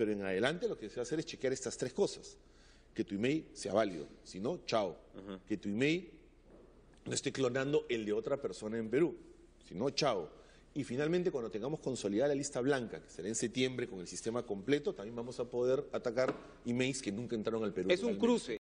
Pero en adelante lo que se va a hacer es chequear estas tres cosas. Que tu email sea válido, si no, chao. Que tu email no esté clonando el de otra persona en Perú, si no, chao. Y finalmente, cuando tengamos consolidada la lista blanca, que será en septiembre con el sistema completo, también vamos a poder atacar emails que nunca entraron al Perú. Es un cruce.